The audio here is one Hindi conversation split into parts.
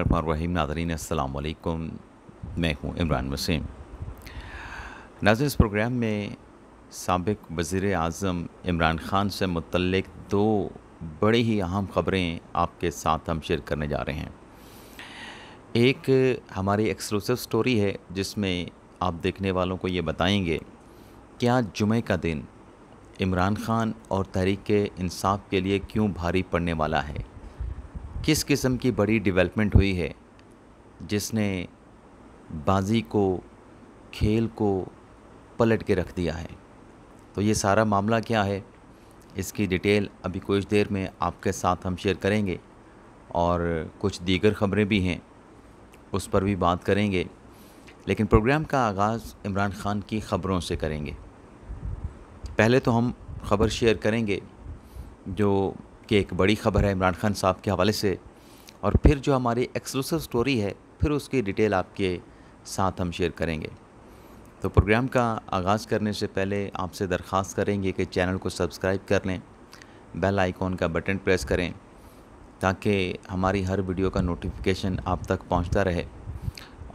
रहीम नाजरीन असलकुम मैं हूँ इमरान वसीम नाजर इस प्रोग्राम में सबक वज़र अजम इमरान ख़ान से मुतलक दो बड़े ही अहम ख़बरें आपके साथ हम शेयर करने जा रहे हैं एक हमारी एक्सक्लूसिव स्टोरी है जिसमें आप देखने वालों को ये बताएंगे क्या जुमे का दिन इमरान ख़ान और तहरीक इंसाफ के लिए क्यों भारी पड़ने वाला है किस किस्म की बड़ी डेवलपमेंट हुई है जिसने बाजी को खेल को पलट के रख दिया है तो ये सारा मामला क्या है इसकी डिटेल अभी कुछ देर में आपके साथ हम शेयर करेंगे और कुछ दीगर ख़बरें भी हैं उस पर भी बात करेंगे लेकिन प्रोग्राम का आगाज़ इमरान ख़ान की ख़बरों से करेंगे पहले तो हम ख़बर शेयर करेंगे जो कि एक बड़ी ख़बर है इमरान खान साहब के हवाले से और फिर जो हमारी एक्सक्लूसिव स्टोरी है फिर उसकी डिटेल आपके साथ हम शेयर करेंगे तो प्रोग्राम का आगाज़ करने से पहले आपसे दरख्वास्त करेंगे कि चैनल को सब्सक्राइब कर लें बेल आइकॉन का बटन प्रेस करें ताकि हमारी हर वीडियो का नोटिफिकेशन आप तक पहुंचता रहे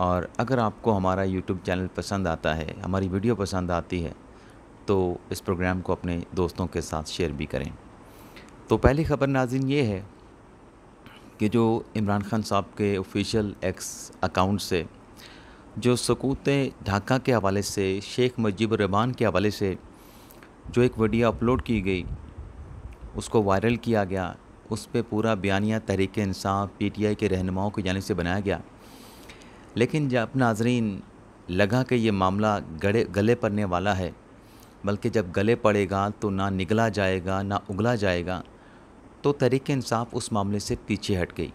और अगर आपको हमारा यूट्यूब चैनल पसंद आता है हमारी वीडियो पसंद आती है तो इस प्रोग्राम को अपने दोस्तों के साथ शेयर भी करें तो पहली खबर नाजिन ये है कि जो इमरान खान साहब के ऑफिशियल एक्स अकाउंट से जो सकूत ढाका के हवाले से शेख मजीब रहमान के हवाले से जो एक वीडियो अपलोड की गई उसको वायरल किया गया उस पर पूरा बयानिया तहरीक इंसाफ पी टी आई के रहनुमाओं की जाने से बनाया गया लेकिन जब नाजरीन लगा कि ये मामला गड़े गले पड़ने वाला है बल्कि जब गले पड़ेगा तो ना निगला जाएगा ना उगला जाएगा तो तरीक इंसाफ उस मामले से पीछे हट गई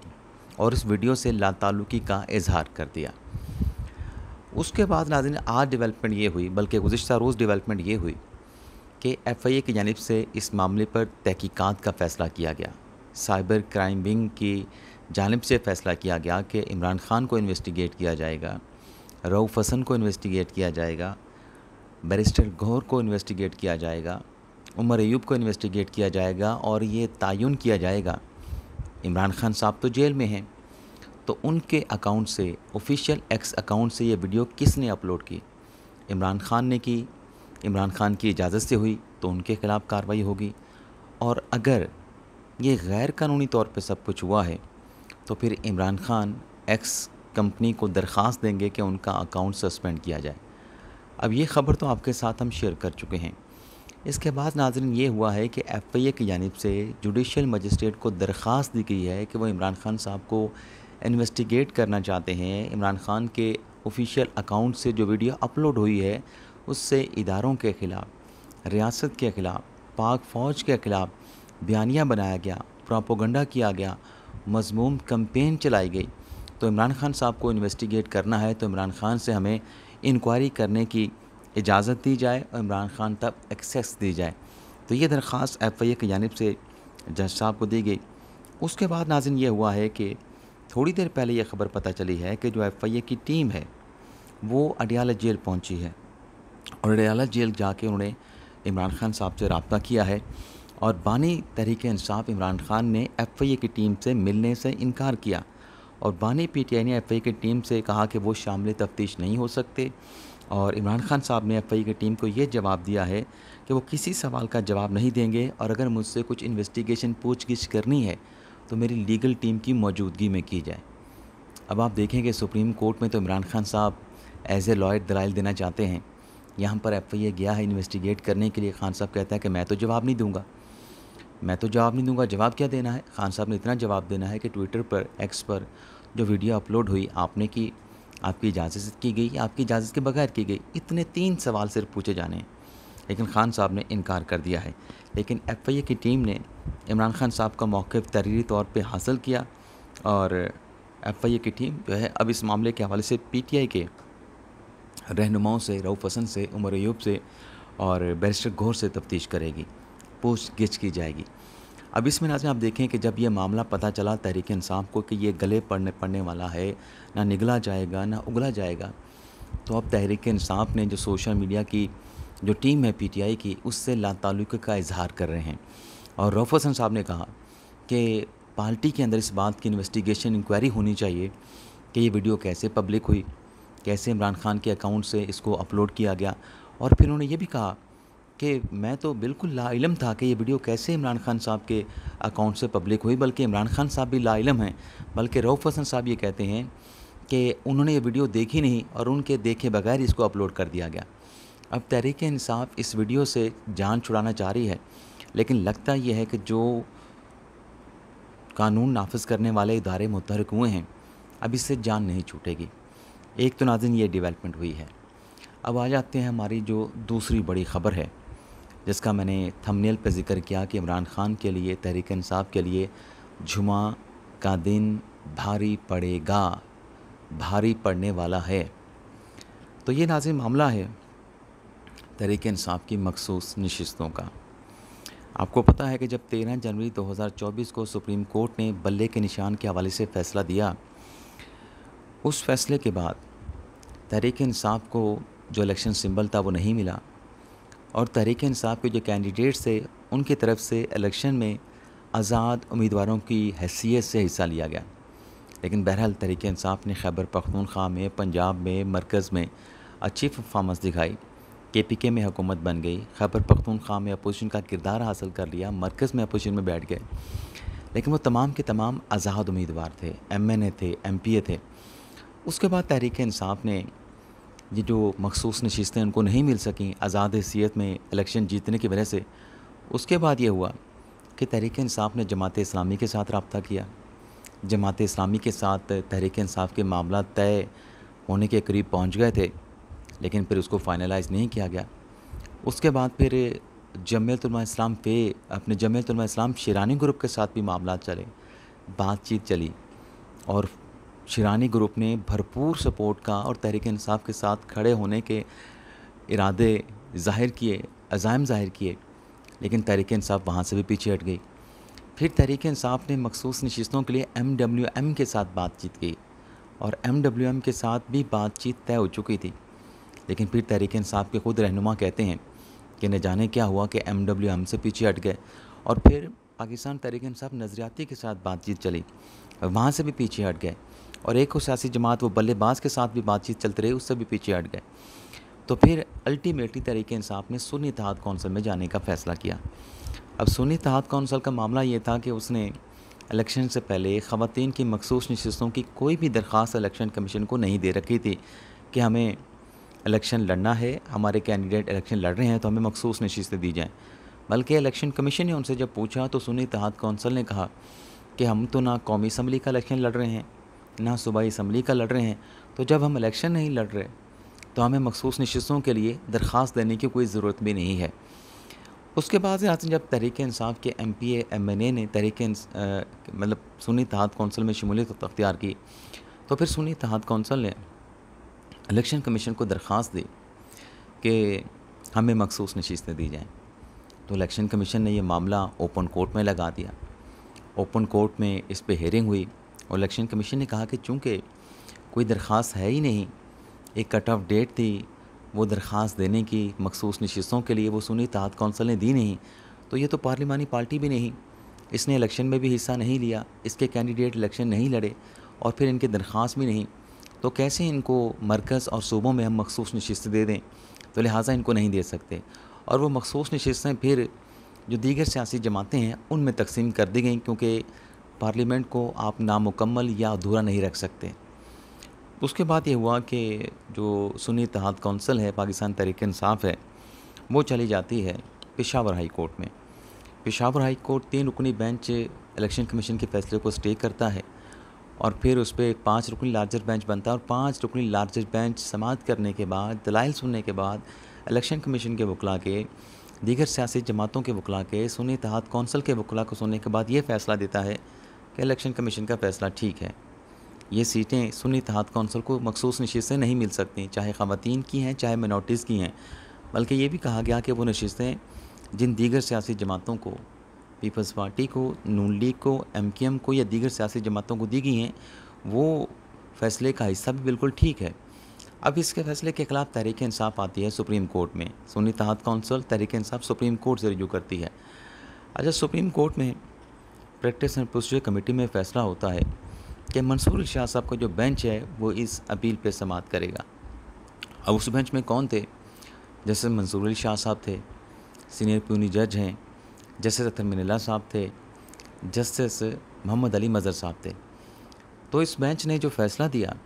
और इस वीडियो से लातालुकी का इजहार कर दिया उसके बाद नाजिन आज डेवलपमेंट ये हुई बल्कि गुज्त रोज़ डेवलपमेंट ये हुई कि एफ आई ए की जानब से इस मामले पर तहकीक़ात का फ़ैसला किया गया साइबर क्राइम विंग की जानब से फ़ैसला किया गया कि इमरान ख़ान को इन्वेस्टिगेट किया जाएगा रऊफ़ हसन को इन्वेस्टिगेट किया जाएगा बैरिस्टर गौर को इन्वेस्टिगेट किया जाएगा उमर एयूब को इन्वेस्टिगेट किया जाएगा और ये तयन किया जाएगा इमरान खान साहब तो जेल में हैं तो उनके अकाउंट से ऑफिशियल एक्स अकाउंट से ये वीडियो किसने अपलोड की इमरान खान ने की इमरान खान की इजाज़त से हुई तो उनके ख़िलाफ़ कार्रवाई होगी और अगर ये गैर कानूनी तौर पे सब कुछ हुआ है तो फिर इमरान खान एक्स कंपनी को दरख्वास्त देंगे कि उनका अकाउंट सस्पेंड किया जाए अब ये ख़बर तो आपके साथ हम शेयर कर चुके हैं इसके बाद नाजरन ये हुआ है कि एफ आई ए की जानब से जुडिशल मजिस्ट्रेट को दरख्वास्त दी गई है कि वो इमरान खान साहब को इन्वेस्टिगेट करना चाहते हैं इमरान खान के ऑफिशियल अकाउंट से जो वीडियो अपलोड हुई है उससे इदारों के ख़िलाफ़ रियासत के ख़िलाफ़ पाक फ़ौज के ख़िलाफ़ बयानिया बनाया गया प्रापोगंडा किया गया मजमूम कम्पेन चलाई गई तो इमरान खान साहब को इन्वेस्टिगेट करना है तो इमरान खान से हमें इंक्वायरी करने की इजाज़त दी जाए और इमरान खान तक एक्सेस दी जाए तो ये दरख्वास्त एफ आई ए की जानब से जज साहब को दी गई उसके बाद नाजिन ये हुआ है कि थोड़ी देर पहले यह खबर पता चली है कि जो एफ आई ए की टीम है वो अडियाला जेल पहुँची है और अडियाला जेल जाके उन्होंने इमरान खान साहब से रबता किया है और बानी तहरीक इंसाफ इमरान खान ने एफ आई ए की टीम से मिलने से इनकार किया और बानी पी टी आई ने एफ आई ए की टीम से कहा कि वो शामिल तफ्तीश नहीं हो सकते और इमरान खान साहब ने एफ की टीम को ये जवाब दिया है कि वो किसी सवाल का जवाब नहीं देंगे और अगर मुझसे कुछ इन्वेस्टिगेशन पूछगिछ करनी है तो मेरी लीगल टीम की मौजूदगी में की जाए अब आप देखें कि सुप्रीम कोर्ट में तो इमरान खान साहब एज ए लॉयर दलाइल देना चाहते हैं यहाँ पर एफ गया है इन्वेस्टिगेट करने के लिए खान साहब कहता है कि मैं तो जवाब नहीं दूँगा मैं तो जवाब नहीं दूंगा जवाब क्या देना है खान साहब ने इतना जवाब देना है कि ट्विटर पर एक्स पर जो वीडियो अपलोड हुई आपने की आपकी इजाज़त की गई या आपकी इजाज़त के बगैर की गई इतने तीन सवाल सिर्फ पूछे जाने लेकिन खान साहब ने इनकार कर दिया है लेकिन एफ की टीम ने इमरान खान साहब का मौक़ तहरीरी तौर पर हासिल किया और एफ की टीम जो है अब इस मामले के हवाले से पी टी आई के रहनुमाओं से रऊफ़ हसन से उमर ऐब से और बैरिस्टर घोर से तफ्तीश करेगी पूछगिछ की जाएगी अब इसमें नाजन आप देखें कि जब यह मामला पता चला तहरीक इंसाफ को कि ये गले पड़ने पड़ने वाला है ना निगला जाएगा ना उगला जाएगा तो अब तहरीक इंसाफ ने जो सोशल मीडिया की जो टीम है पीटीआई की उससे लाताल्लुक़ का इजहार कर रहे हैं और रौफ हसन साहब ने कहा कि पार्टी के अंदर इस बात की इन्वेस्टिगेशन इंक्वायरी होनी चाहिए कि ये वीडियो कैसे पब्लिक हुई कैसे इमरान खान के अकाउंट से इसको अपलोड किया गया और फिर उन्होंने ये भी कहा कि मैं तो बिल्कुल लाइलम था कि ये वीडियो कैसे इमरान खान साहब के अकाउंट से पब्लिक हुई बल्कि इमरान खान साहब भी लाइलम हैं बल्कि रऊफ़ हसन साहब ये कहते हैं कि उन्होंने ये वीडियो देखी नहीं और उनके देखे बगैर इसको अपलोड कर दिया गया अब तहरीक इंसाफ इस वीडियो से जान छुड़ाना चाह रही है लेकिन लगता यह है कि जो कानून नाफज करने वाले इदारे मुतहरक हुए हैं अब इससे जान नहीं छूटेगी एक तो नाजिन ये डेवलपमेंट हुई है अब आ जाते हैं हमारी जो दूसरी बड़ी ख़बर है जिसका मैंने थंबनेल पर जिक्र किया कि इमरान खान के लिए तहरीक इंसाफ के लिए जुमा का दिन भारी पड़ेगा भारी पड़ने वाला है तो ये नाजिम मामला है तहरीक इंसाफ की मखसूस नशस्तों का आपको पता है कि जब 13 जनवरी 2024 को सुप्रीम कोर्ट ने बल्ले के निशान के हवाले से फ़ैसला दिया उस फैसले के बाद तहरीक इंसाफ को जो इलेक्शन सिंबल था वो नहीं मिला और तहरीक इंसाफ के जो कैंडिडेट्स थे उनकी तरफ से इलेक्शन में आज़ाद उम्मीदवारों की हैसियत से हिस्सा लिया गया लेकिन बहरहाल तहरीक इंसाफ ने खैबर पख्तूनख्वा में पंजाब में मरकज़ में अच्छी परफार्मेंस दिखाई के पी के में हुकूमत बन गई खैबर पख्तूनख्वा में अपोजिशन का किरदार हासिल कर लिया मरकज़ में अपोजिशन में बैठ गए लेकिन वो तमाम के तमाम आज़ाद उम्मीदवार थे एम एन ए थे एम पी ए थे उसके बाद तहरीक इंसाफ ने ये जो मखसूस नशस्तें उनको नहीं मिल सकें आज़ाद हैसीत में इलेक्शन जीतने की वजह से उसके बाद ये हुआ कि तहरीक इंसाफ ने जमात इस्लामी के साथ रबता किया जमात इस्लामी के साथ तहरीक इंसाफ के मामला तय होने के करीब पहुंच गए थे लेकिन फिर उसको फाइनलाइज नहीं किया गया उसके बाद फिर जमयतलमा इस्लाम पे अपने जमयतलमा इस्लाम शिरानी ग्रुप के साथ भी मामला चले बातचीत चली और शिरानी ग्रुप ने भरपूर सपोर्ट का और तहरीक इंसाफ के साथ खड़े होने के इरादे ज़ाहिर किए अजायम ज़ाहिर किए लेकिन तहरीक इंसाफ वहाँ से भी पीछे हट गई फिर तहरीक इंसाफ ने मखसूस नशस्तों के लिए एम डब्ल्यू एम के साथ बातचीत की और एम डब्ल्यू एम के साथ भी बातचीत तय हो चुकी थी लेकिन फिर तहरीक इंसाफ के खुद रहनुमा कहते हैं कि न जाने क्या हुआ कि एम डब्ल्यू एम से पीछे हट गए और फिर पाकिस्तान तहरीक इंसाफ नज़रियाती के साथ बातचीत चली और वहाँ से भी पीछे हट गए और एक और सियासी जमात वो बल्लेबाज के साथ भी बातचीत चलती रही उससे भी पीछे हट गए तो फिर अल्टीमेटली तहरीक इंसाफ ने सुनी तहत कौंसल में जाने का फैसला किया अब सुनी तहत कौंसल का मामला ये था कि उसने इलेक्शन से पहले ख़वान की मखसूस नशस्तों की कोई भी दरख्वास्त इलेक्शन कमीशन को नहीं दे रखी थी कि हमें इलेक्शन लड़ना है हमारे कैंडिडेट इलेक्शन लड़ रहे हैं तो हमें मखसूस नशस्तें दी जाएँ बल्कि इलेक्शन कमीशन ने उनसे जब पूछा तो सुनी तहत कौंसल ने कहा कि हम तो ना कौमी असम्बली का इलेक्शन लड़ रहे हैं ना सूबाई इसम्बली का लड़ रहे हैं तो जब हम इलेक्शन नहीं लड़ रहे तो हमें मखसूस नशस्तों के लिए दरख्वास्त देने की कोई ज़रूरत भी नहीं है उसके बाद यहाँ से जब तहरीक इंसाफ के M P M N A ने तहरीक मतलब सुनी तहत कौंसिल में शमूलियत अख्तियार की तो फिर सुनी तहत कौंसिल ने इलेक्शन कमीशन को दरख्वास्त दी कि हमें मखसूस नशीस्तें दी जाएँ तो इलेक्शन कमीशन ने यह मामला ओपन कोर्ट में लगा दिया ओपन कोर्ट में इस पर हेयरिंग हुई और इलेक्शन कमीशन ने कहा कि चूँकि कोई दरख्वास है ही नहीं एक कट ऑफ डेट थी वो दरख्वास्त देने की मखसूस नशस्तों के लिए वो सुनी तहत कौंसल ने दी नहीं तो ये तो पार्लिमानी पार्टी भी नहीं इसने इलेक्शन में भी हिस्सा नहीं लिया इसके कैंडिडेट इलेक्शन नहीं लड़े और फिर इनकी दरख्वास्त भी नहीं तो कैसे इनको मरकज़ और सूबों में हम मखसूस नशस्त दे दें तो लिहाजा इनको नहीं दे सकते और वो मखसूस नशस्तें फिर जो दीगर सियासी जमातें हैं उनमें तकसीम कर दी गई क्योंकि पार्लियामेंट को आप नामुकम्मल या अधूरा नहीं रख सकते उसके बाद ये हुआ कि जो सुनी तहत कौंसल है पाकिस्तान तरीक इंसाफ है वो चली जाती है पेशावर हाई कोर्ट में पेशावर हाई कोर्ट तीन रुकनी बेंच इलेक्शन कमीशन के फैसले को स्टे करता है और फिर उस पर पाँच रुकनी लार्जर बेंच बनता है और पाँच रुकनी लार्जर बेंच समाप्त करने के बाद दलाइल सुनने के बाद इलेक्शन कमीशन के वकला के दीगर सियासी जमातों के वकला के सुनी तहत कौंसल के वकला को सुनने के बाद ये फ़ैसला देता है कि इलेक्शन कमीशन का फ़ैसला ठीक है ये सीटें सुनी तहत कौंसल को मखसूस नशस्तें नहीं मिल सकती चाहे ख़वान की हैं चाहे मिनोरिटीज़ की हैं बल्कि ये भी कहा गया कि वो नशस्तें जिन दीगर सियासी जमातों को पीपल्स पार्टी को नून लीग को एम के एम को या दीगर सियासी जमातों को दी गई हैं वो फैसले का हिस्सा भी बिल्कुल ठीक है अब इसके फैसले के खिलाफ तहरीक इंसाफ आती है सुप्रीम कोर्ट में सुनी तहत council Tehreek Insaf supreme court से रिजू करती है अच्छा सुप्रीम कोर्ट में प्रैक्टिस एंड प्रोसीजर कमेटी में फैसला होता है कि मंसूर शाह साहब का जो बेंच है वो इस अपील पे समात करेगा अब उस बेंच में कौन थे जैसे मंसूर अली शाह साहब थे सीनियर प्यूनी जज हैं जस्टिस अतर मिनला साहब थे जस्टिस मोहम्मद अली मज़र साहब थे तो इस बेंच ने जो फ़ैसला दिया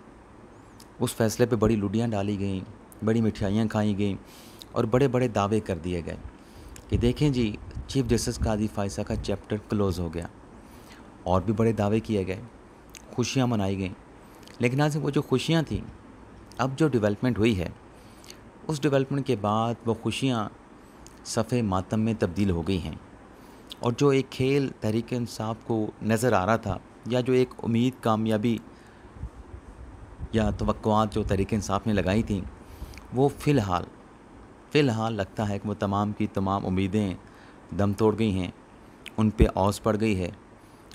उस फैसले पे बड़ी लुडियाँ डाली गईं बड़ी मिठाइयाँ खाई गईं और बड़े बड़े दावे कर दिए गए कि देखें जी चीफ जस्टिस काजी फाइसा का चैप्टर क्लोज़ हो गया और भी बड़े दावे किए गए खुशियाँ मनाई गई लेकिन आज वो जो खुशियाँ थी अब जो डेवलपमेंट हुई है उस डेवलपमेंट के बाद वो खुशियाँ सफ़े मातम में तब्दील हो गई हैं और जो एक खेल तहरीक इंसाफ को नज़र आ रहा था या जो एक उम्मीद कामयाबी या तो जो तहरीक इंसाफ ने लगाई थी वो फ़िलहाल फ़िलहाल लगता है कि वो तमाम की तमाम उम्मीदें दम तोड़ गई हैं उन पर औस पड़ गई है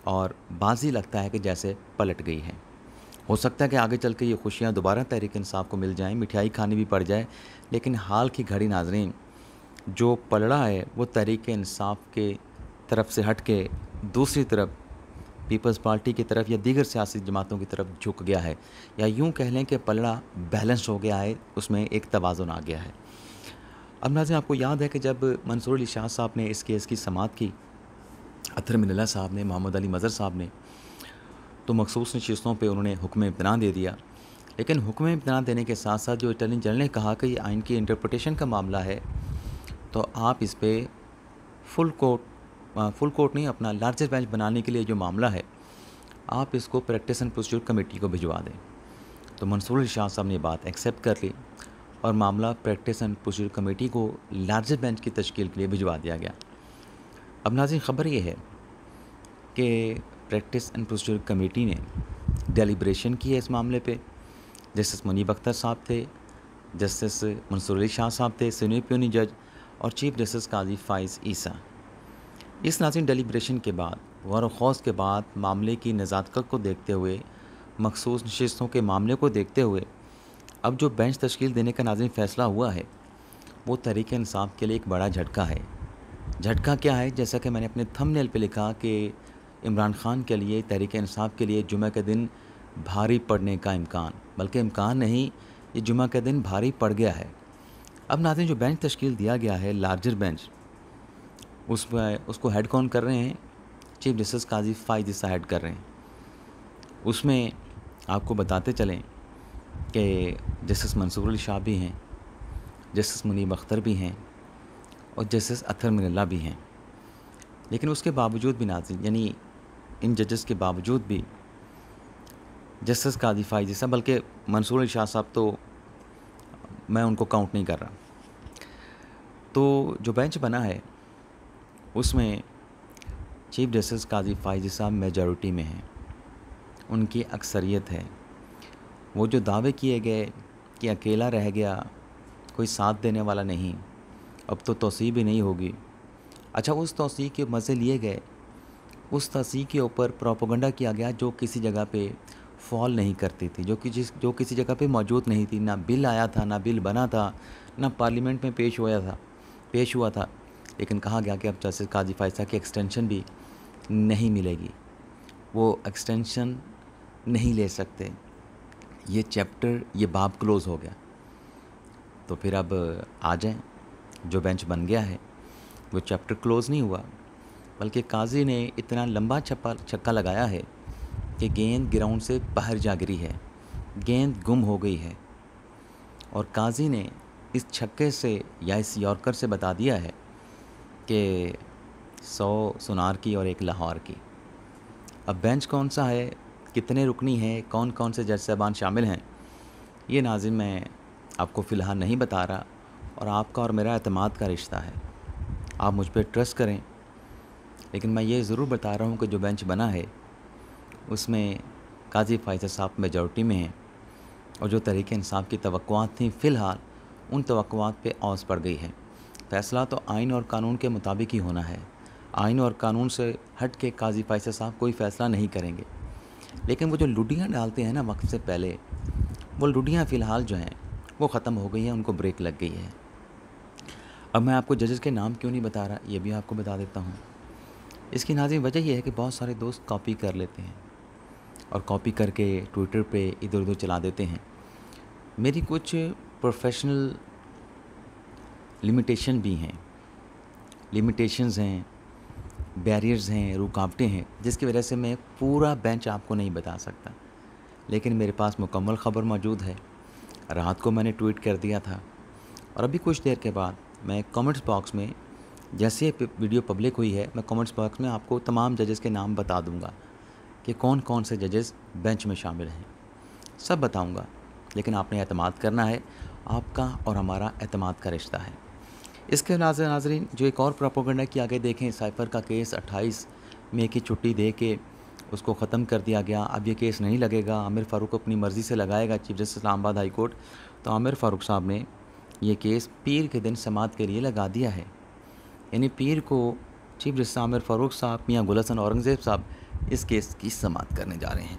और बाजी लगता है कि जैसे पलट गई है हो सकता है कि आगे चल के ये खुशियाँ दोबारा तहरीक इंसाफ को मिल जाएं मिठाई खानी भी पड़ जाए लेकिन हाल की घड़ी नाजरें जो पलड़ा है वो तहरीक इंसाफ के तरफ से हट के दूसरी तरफ पीपल्स पार्टी की तरफ या दीगर सियासी जमातों की तरफ झुक गया है या यूँ कह लें कि पलड़ा बैलेंस हो गया है उसमें एक तोज़ुन आ गया है अब नाजिन आपको याद है कि जब मंसूर अली शाह साहब ने इस केस की समात की अतर मिनला साहब ने मोहम्मद अली मज़र साहब ने तो मखसूस नशस्तों पर उन्होंने हुक्म इम्तना दे दिया लेकिन हुक्म इम्तना देने के साथ साथ जो अटर्नी जनरल ने कहा कि ये आइन की इंटरप्रटेशन का मामला है तो आप इस पर फुल कोर्ट फुल कोर्ट नहीं अपना लार्जर बेंच बनाने के लिए जो मामला है आप इसको प्रैक्टिस एंड प्रोसीजर कमेटी को भिजवा दें तो मंसूर शाह साहब ने बात एक्सेप्ट कर ली और मामला प्रैक्टिस एंड प्रोसीजर कमेटी को लार्जर बेंच की तश्कील के लिए भिजवा दिया गया अब नाजिन ख़बर ये है कि प्रैक्टिस एंड प्रोसीजर कमेटी ने डेलीब्रेशन की है इस मामले पे जस्टिस मुनीब अख्तर साहब थे जस्टिस मंसूर अली शाह साहब थे सीनियर प्यूनी जज और चीफ जस्टिस काजी फाइज ईसा इस नाजिन डेलीब्रेशन के बाद गौर खौस के बाद मामले की नज़ाकत को देखते हुए मखसूस नशस्तों के मामले को देखते हुए अब जो बेंच तश्कील देने का नाजिन फ़ैसला हुआ है वो तहरीक के लिए एक बड़ा झटका है झटका क्या है जैसा कि मैंने अपने थंबनेल पे लिखा कि इमरान खान के लिए तहरीक इंसाफ के लिए जुमे के दिन भारी पड़ने का इम्कान बल्कि इम्कान नहीं ये जुमे के दिन भारी पड़ गया है अब नाजिन जो बेंच तश्कील दिया गया है लार्जर बेंच उस उसको हेड कौन कर रहे हैं चीफ जस्टिस काजी फाइज सा हेड कर रहे हैं उसमें आपको बताते चलें कि जस्टिस मंसूर अली शाह भी हैं जस्टिस मुनीब अख्तर भी हैं और जस्टिस अथर मिनला भी हैं लेकिन उसके बावजूद भी नाजिन यानी इन जजेस के बावजूद भी जस्टिस कादी फाइज साहब बल्कि मंसूर अली शाह साहब तो मैं उनको काउंट नहीं कर रहा तो जो बेंच बना है उसमें चीफ जस्टिस काजी फाइज साहब मेजॉरिटी में हैं उनकी अक्सरियत है वो जो दावे किए गए कि अकेला रह गया कोई साथ देने वाला नहीं अब तो तोसी भी नहीं होगी अच्छा उस तोसी के मज़े लिए गए उस तोसी के ऊपर प्रोपोगंडा किया गया जो किसी जगह पे फॉल नहीं करती थी जो कि जिस जो किसी जगह पे मौजूद नहीं थी ना बिल आया था ना बिल बना था ना पार्लियामेंट में पेश हुआ था पेश हुआ था लेकिन कहा गया कि अब जस्टिस काजी फायसा की एक्सटेंशन भी नहीं मिलेगी वो एक्सटेंशन नहीं ले सकते ये चैप्टर ये बाब क्लोज़ हो गया तो फिर अब आ जाएं जो बेंच बन गया है वो चैप्टर क्लोज़ नहीं हुआ बल्कि काजी ने इतना लंबा छप्पा छक्का लगाया है कि गेंद ग्राउंड से बाहर जा गिरी है गेंद गुम हो गई है और काजी ने इस छक्के से या इस यॉर्कर से बता दिया है कि सौ सुनार की और एक लाहौर की अब बेंच कौन सा है कितने रुकनी है कौन कौन से जज साहबान शामिल हैं ये नाजिम मैं आपको फ़िलहाल नहीं बता रहा और आपका और मेरा अतमाद का रिश्ता है आप मुझ पर ट्रस्ट करें लेकिन मैं ये ज़रूर बता रहा हूँ कि जो बेंच बना है उसमें काजी फ़ायजा साहब मेजॉरिटी में हैं और जो तरीके इंसाफ की तवक़ात थी फ़िलहाल उन तवक़ात पे औस पड़ गई है फ़ैसला तो आइन और कानून के मुताबिक ही होना है आइन और कानून से हट के काजी फ़ायसा साहब कोई फ़ैसला नहीं करेंगे लेकिन वो जो लुडियाँ डालते हैं ना वक्त से पहले वो लुडियाँ फ़िलहाल जो हैं वो ख़त्म हो गई हैं उनको ब्रेक लग गई है अब मैं आपको जजेस के नाम क्यों नहीं बता रहा ये भी आपको बता देता हूँ इसकी नाजिम वजह यह है कि बहुत सारे दोस्त कॉपी कर लेते हैं और कॉपी करके ट्विटर पे इधर उधर चला देते हैं मेरी कुछ प्रोफेशनल लिमिटेशन भी हैं लिमिटेशंस हैं बैरियर्स हैं रुकावटें हैं जिसकी वजह से मैं पूरा बेंच आपको नहीं बता सकता लेकिन मेरे पास मुकम्मल ख़बर मौजूद है रात को मैंने ट्वीट कर दिया था और अभी कुछ देर के बाद मैं कमेंट्स बॉक्स में जैसे वीडियो पब्लिक हुई है मैं कमेंट्स बॉक्स में आपको तमाम जजेस के नाम बता दूंगा कि कौन कौन से जजेस बेंच में शामिल हैं सब बताऊंगा लेकिन आपने अतमाद करना है आपका और हमारा अतमाद का रिश्ता है इसके नाजर नाजरीन जो एक और प्रोपोगंडा कि आगे देखें साइफर का केस 28 मई की छुट्टी दे के उसको ख़त्म कर दिया गया अब ये केस नहीं लगेगा आमिर फ़ारूक अपनी मर्ज़ी से लगाएगा chief justice Islamabad high court तो आमिर फ़ारूक साहब ने ये केस पीर के दिन समात के लिए लगा दिया है यानी पीर को चीफ जस्टिस आमिर फ़ारूक साहब मियाँ गुलसन औरंगज़ेब साहब इस केस की समात करने जा रहे हैं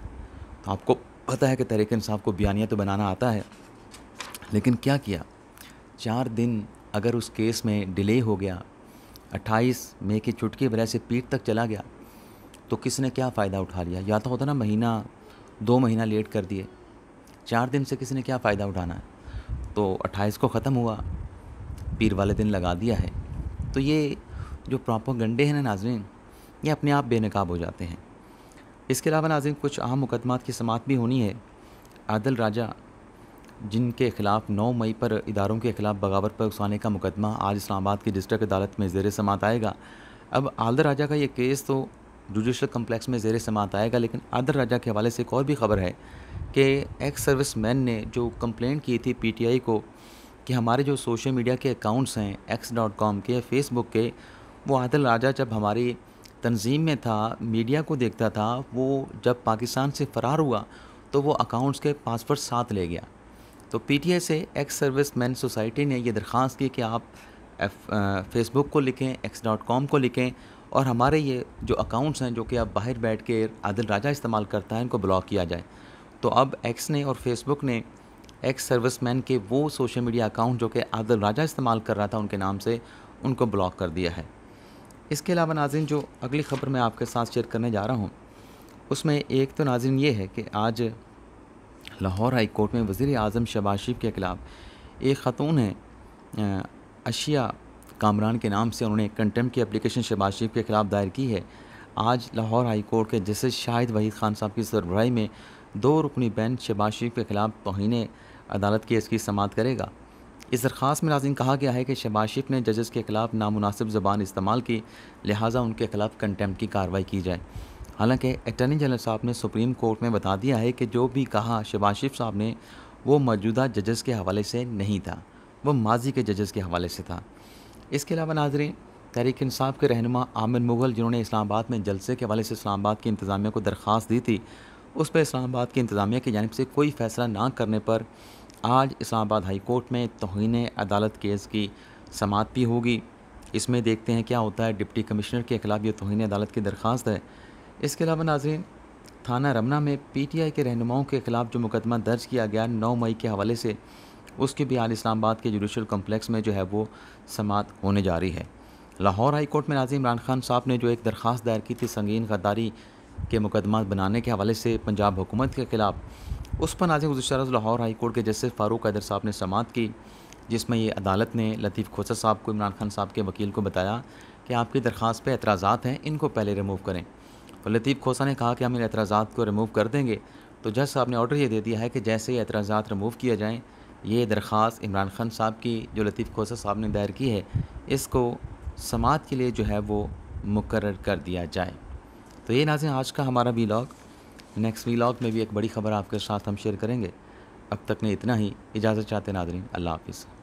तो आपको पता है कि तहरीक इंसाफ को बयानिया तो बनाना आता है लेकिन क्या किया चार दिन अगर उस केस में डिले हो गया 28 मई की चुटकी वजह से पीठ तक चला गया तो किसने क्या फ़ायदा उठा लिया या तो होता ना महीना दो महीना लेट कर दिए चार दिन से किसने क्या फ़ायदा उठाना है तो अट्ठाईस को ख़त्म हुआ पीर वाले दिन लगा दिया है तो ये जो प्रॉपर गंडे हैं ना नाजरन ये अपने आप बेनकाब हो जाते हैं इसके अलावा नाजिन कुछ अहम मुकदमात की समात भी होनी है आदल राजा जिनके ख़िलाफ़ 9 मई पर इदारों के ख़िलाफ़ बगावत पर उकसाने का मुकदमा आज इस्लामाबाद की डिस्ट्रिक्ट अदालत में जेर समात आएगा अब आदल राजा का ये केस तो जुडिशल कम्प्लेक्स में जेर समात आएगा लेकिन आदल राजा के हवाले से एक और भी खबर है कि एक्स सर्विस मैन ने जो कंप्लेंट की थी पीटीआई को कि हमारे जो सोशल मीडिया के अकाउंट्स हैं एक्स डॉट कॉम के फेसबुक के वो आदिल राजा जब हमारी तंजीम में था मीडिया को देखता था वो जब पाकिस्तान से फ़रार हुआ तो वो अकाउंट्स के पासवर्ड साथ ले गया तो पीटीआई से एक्स सर्विस मैन सोसाइटी ने यह दरख्वास्त की कि आप फेसबुक को लिखें एक्स डॉट कॉम को लिखें और हमारे ये जो अकाउंट्स हैं जो कि आप बाहर बैठ के आदिल राजा इस्तेमाल करता है इनको ब्लॉक किया जाए तो अब एक्स ने और फेसबुक ने एक्स सर्विसमैन के वो सोशल मीडिया अकाउंट जो कि आदिल राजा इस्तेमाल कर रहा था उनके नाम से उनको ब्लॉक कर दिया है इसके अलावा नाजिन जो अगली ख़बर मैं आपके साथ शेयर करने जा रहा हूँ उसमें एक तो नाजिन ये है कि आज लाहौर हाई कोर्ट में वज़ी अजम शबाज शरीफ के ख़िलाफ़ एक ख़तून है अशिया कामरान के नाम से उन्होंने कंटेम्प की अप्लीकेशन शबाज शरीफ के ख़िलाफ़ दायर की है आज लाहौर हाई कोर्ट के जस्टिस शाहिद वहीद खान साहब की सरबराही में दो रुकनी बेंच शहबाज शरीफ के खिलाफ तोहने अदालत केस की समात करेगा इस दरख्वास्त में नाजिन कहा गया है कि शहबाज शरीफ ने जजेस के खिलाफ नामनासिब जबान इस्तेमाल की लिहाजा उनके खिलाफ कंटेम्प्ट की कार्रवाई की जाए हालांकि अटर्नी जनरल साहब ने सुप्रीम कोर्ट में बता दिया है कि जो भी कहा शहबाज शरीफ साहब ने वो मौजूदा जजेस के हवाले से नहीं था वो माजी के जजेस के हवाले से था इसके अलावा नाजरें तहरीक इंसाफ के रहनुमा आमिर मुगल जिन्होंने इस्लामाबाद में जलसे के हवाले से इस्लामाबाद की इंतज़ामिया को दरख्वास्त दी थी उस पर इस्लामाबाद की इंतज़ामिया की जानब से कोई फ़ैसला ना करने पर आज इस्लामाबाद हाई कोर्ट में तोहन अदालत केस की समात भी होगी इसमें देखते हैं क्या होता है डिप्टी कमिश्नर के खिलाफ ये तोहन अदालत की दरख्वास्त है इसके अलावा नाजरीन थाना रमना में पीटीआई के रहनुमाओं के खिलाफ जो मुकदमा दर्ज किया गया नौ मई के हवाले से उसके भी आज इस्लामाबाद के जुडिशल कम्प्लेक्स में जो है वो समात होने जा रही है लाहौर हाई कोर्ट में नाजी इमरान खान साहब ने जो एक दरख्वास्त दायर की थी संगीन गद्दारी के मुकदमा बनाने के हवाले से पंजाब हुकूमत के खिलाफ उस पर नाजिम गुजशत लाहौर हाई कोर्ट के जस्टिस फ़ारूक कैदर साहब ने समात की जिसमें ये अदालत ने लतीफ़ खोसा साहब को इमरान खान साहब के वकील को बताया कि आपकी दरख्वास्त पर एतराज़ा हैं इनको पहले रिमूव करें तो लतीफ़ खोसा ने कहा कि हम इन एतराज़ा को रिमूव कर देंगे तो जज साहब ने ऑर्डर ये दे दिया है कि जैसे ये एतराज़ा रिमूव किए जाएँ ये दरख्वास्त इमरान खान साहब की जो लतीफ़ खोसा साहब ने दायर की है इसको समात के लिए जो है वो मुकर कर दिया जाए तो ये नाजें आज का हमारा वीलॉग नेक्स्ट वी में भी एक बड़ी खबर आपके साथ हम शेयर करेंगे अब तक में इतना ही इजाज़त चाहते नादरीन अल्लाह हाफिज़